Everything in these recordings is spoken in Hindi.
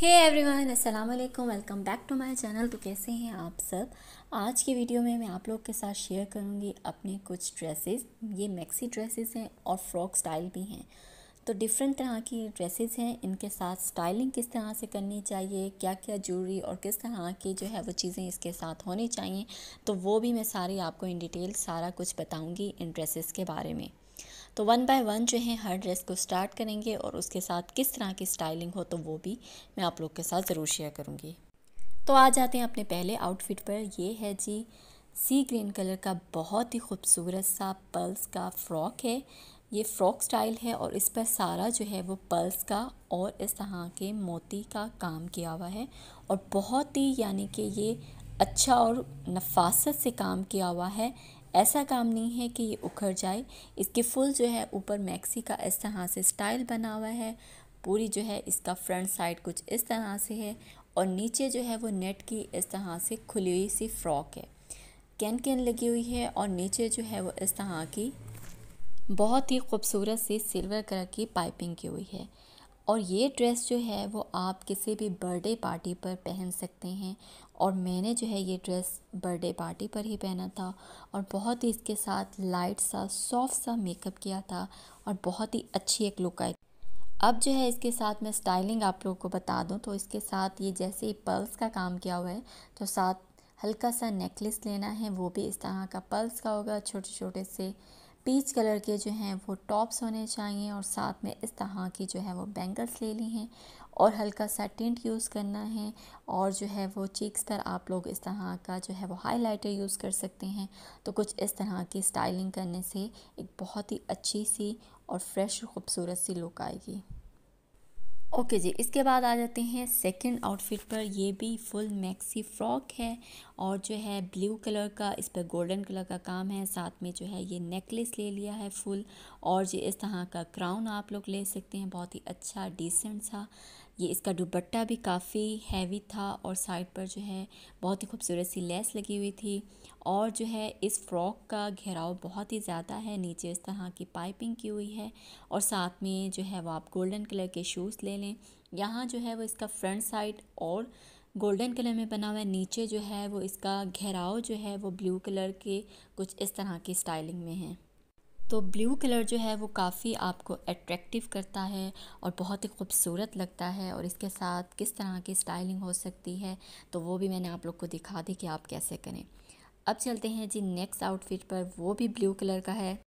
हे एवरीवन अस्सलाम वालेकुम welcome back to my channel तो कैसे हैं आप सब आज की वीडियो में मैं आप लोग के साथ शेयर करूंगी अपने कुछ ड्रेसेस ये मैक्सी ड्रेसेस हैं और फ्रॉक स्टाइल भी हैं तो डिफरेंट तरह की ड्रेसेस हैं इनके साथ स्टाइलिंग किस तरह से करनी चाहिए क्या क्या ज्वेलरी और किस तरह की जो है वो चीज़ें इसके साथ होनी चाहिए तो वो भी मैं सारी आपको इन डिटेल सारा कुछ बताऊँगी इन ड्रेसेस के बारे में तो वन बाय वन जो है हर ड्रेस को स्टार्ट करेंगे और उसके साथ किस तरह की स्टाइलिंग हो तो वो भी मैं आप लोग के साथ ज़रूर शेयर करूँगी तो आ जाते हैं अपने पहले आउटफिट पर ये है जी सी ग्रीन कलर का बहुत ही खूबसूरत सा पल्स का फ्रॉक है ये फ्रॉक स्टाइल है और इस पर सारा जो है वो पल्स का और इस तरह के मोती का काम किया हुआ है और बहुत ही यानी कि ये अच्छा और नफासत से काम किया हुआ है ऐसा काम नहीं है कि ये उखड़ जाए इसके फुल जो है ऊपर मैक्सी का इस तरह से स्टाइल बना हुआ है पूरी जो है इसका फ्रंट साइड कुछ इस तरह से है और नीचे जो है वो नेट की इस तरह से खुली हुई सी फ्रॉक है कैन कैन लगी हुई है और नीचे जो है वो इस तरह की बहुत ही खूबसूरत सी सिल्वर कलर की पाइपिंग की हुई है और ये ड्रेस जो है वो आप किसी भी बर्थडे पार्टी पर पहन सकते हैं और मैंने जो है ये ड्रेस बर्थडे पार्टी पर ही पहना था और बहुत ही इसके साथ लाइट सा सॉफ्ट सा मेकअप किया था और बहुत ही अच्छी एक लुक आई अब जो है इसके साथ मैं स्टाइलिंग आप लोगों को बता दूं तो इसके साथ ये जैसे ही पर्ल्स का काम किया हुआ है तो साथ हल्का सा नेकलेस लेना है वो भी इस तरह का पर्ल्स का होगा छोटे छोटे से पीच कलर के जो हैं वो टॉप्स होने चाहिए और साथ में इस तरह की जो है वो बैंगल्स ले ली हैं और हल्का सा टिंट यूज़ करना है और जो है वो चीक्स पर आप लोग इस तरह का जो है वो हाइलाइटर यूज़ कर सकते हैं तो कुछ इस तरह की स्टाइलिंग करने से एक बहुत ही अच्छी सी और फ्रेश खूबसूरत सी लुक आएगी ओके जी इसके बाद आ जाते हैं सेकंड आउटफिट पर ये भी फुल मैक्सी फ्रॉक है और जो है ब्लू कलर का इस पर गोल्डन कलर का काम है साथ में जो है ये नेकलेस ले लिया है फुल और जो इस तरह का क्राउन आप लोग ले सकते हैं बहुत ही अच्छा डिसेंट सा ये इसका दुपट्टा भी काफ़ी हैवी था और साइड पर जो है बहुत ही खूबसूरत सी लेस लगी हुई थी और जो है इस फ्रॉक का घेराव बहुत ही ज़्यादा है नीचे इस तरह की पाइपिंग की हुई है और साथ में जो है वो आप गोल्डन कलर के शूज़ ले लें यहाँ जो है वो इसका फ्रंट साइड और गोल्डन कलर में बना हुआ है नीचे जो है वो इसका घेराव जो है वो ब्लू कलर के कुछ इस तरह की स्टाइलिंग में है तो ब्लू कलर जो है वो काफ़ी आपको अट्रैक्टिव करता है और बहुत ही खूबसूरत लगता है और इसके साथ किस तरह की स्टाइलिंग हो सकती है तो वो भी मैंने आप लोग को दिखा दी कि आप कैसे करें अब चलते हैं जी नेक्स्ट आउटफिट पर वो भी ब्लू कलर का है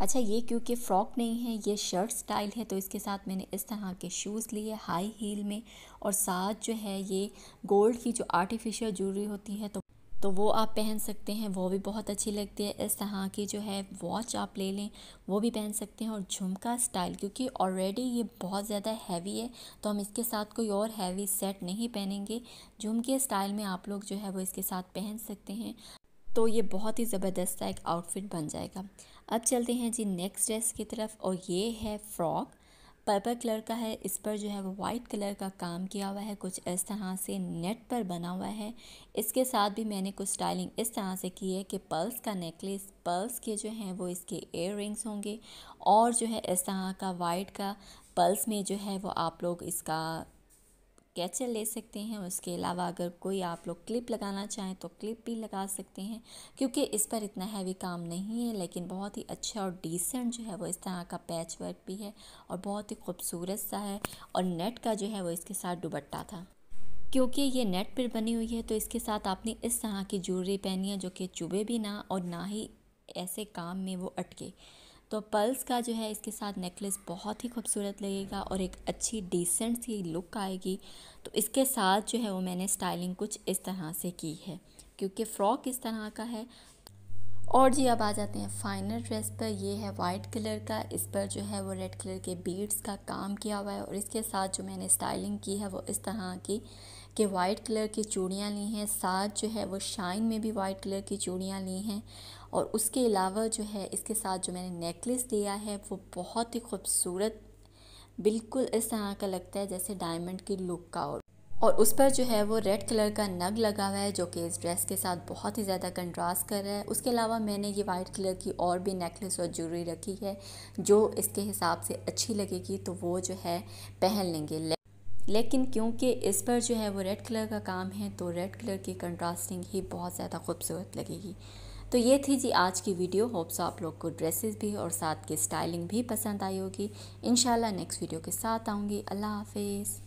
अच्छा ये क्योंकि फ़्रॉक नहीं है ये शर्ट स्टाइल है तो इसके साथ मैंने इस तरह के शूज़ लिए हाई हील में और साथ जो है ये गोल्ड की जो आर्टिफिशियल ज्वेलरी होती है तो तो वो आप पहन सकते हैं वो भी बहुत अच्छी लगती है इस तरह की जो है वॉच आप ले लें वो भी पहन सकते हैं और झुमका स्टाइल क्योंकि ऑलरेडी ये बहुत ज़्यादा हैवी है तो हम इसके साथ कोई और हैवी सेट नहीं पहनेंगे झुमके स्टाइल में आप लोग जो है वो इसके साथ पहन सकते हैं तो ये बहुत ही ज़बरदस्त एक आउटफिट बन जाएगा अब चलते हैं जी नेक्स्ट ड्रेस की तरफ और ये है फ्रॉक पर्पल कलर का है इस पर जो है वो वाइट कलर का काम किया हुआ है कुछ इस तरह से नेट पर बना हुआ है इसके साथ भी मैंने कुछ स्टाइलिंग इस तरह से की है कि पर्ल्स का नेकलेस पर्ल्स के जो हैं वो इसके एयर रिंग्स होंगे और जो है इस तरह का वाइट का पर्ल्स में जो है वो आप लोग इसका कैचर ले सकते हैं उसके अलावा अगर कोई आप लोग क्लिप लगाना चाहें तो क्लिप भी लगा सकते हैं क्योंकि इस पर इतना हैवी काम नहीं है लेकिन बहुत ही अच्छा और डिसेंट जो है वो इस तरह का पैच वर्क भी है और बहुत ही खूबसूरत सा है और नेट का जो है वो इसके साथ दुबट्टा था क्योंकि ये नेट पर बनी हुई है तो इसके साथ आपने इस तरह की ज्वेलरी पहनी है जो कि चुभे भी ना और ना ही ऐसे काम में वो अटके तो पल्स का जो है इसके साथ नेकलेस बहुत ही खूबसूरत लगेगा और एक अच्छी डिसेंट सी लुक आएगी तो इसके साथ जो है वो मैंने स्टाइलिंग कुछ इस तरह से की है क्योंकि फ़्रॉक इस तरह का है और जी अब आ जाते हैं फाइनल ड्रेस पर ये है वाइट कलर का इस पर जो है वो रेड कलर के बीड्स का काम किया हुआ है और इसके साथ जो मैंने स्टाइलिंग की है वो इस तरह की कि वाइट कलर की चूड़ियाँ ली हैं साथ जो है वो शाइन में भी वाइट कलर की चूड़ियाँ ली हैं और उसके अलावा जो है इसके साथ जो मैंने नेकलेस लिया है वो बहुत ही खूबसूरत बिल्कुल इस तरह का लगता है जैसे डायमंड की लुक का और और उस पर जो है वो रेड कलर का नग लगा हुआ है जो कि इस ड्रेस के साथ बहुत ही ज़्यादा कंट्रास्ट कर रहा है उसके अलावा मैंने ये वाइट कलर की और भी नेकलेस और ज्वेलरी रखी है जो इसके हिसाब से अच्छी लगेगी तो वो जो है पहन लेंगे ले, लेकिन क्योंकि इस पर जो है वो रेड कलर का काम है तो रेड कलर की कंट्रास्टिंग ही बहुत ज़्यादा खूबसूरत लगेगी तो ये थी जी आज की वीडियो होप्स आप लोग को ड्रेसेस भी और साथ की स्टाइलिंग भी पसंद आई होगी इन नेक्स्ट वीडियो के साथ आऊँगी अल्लाह हाफिज़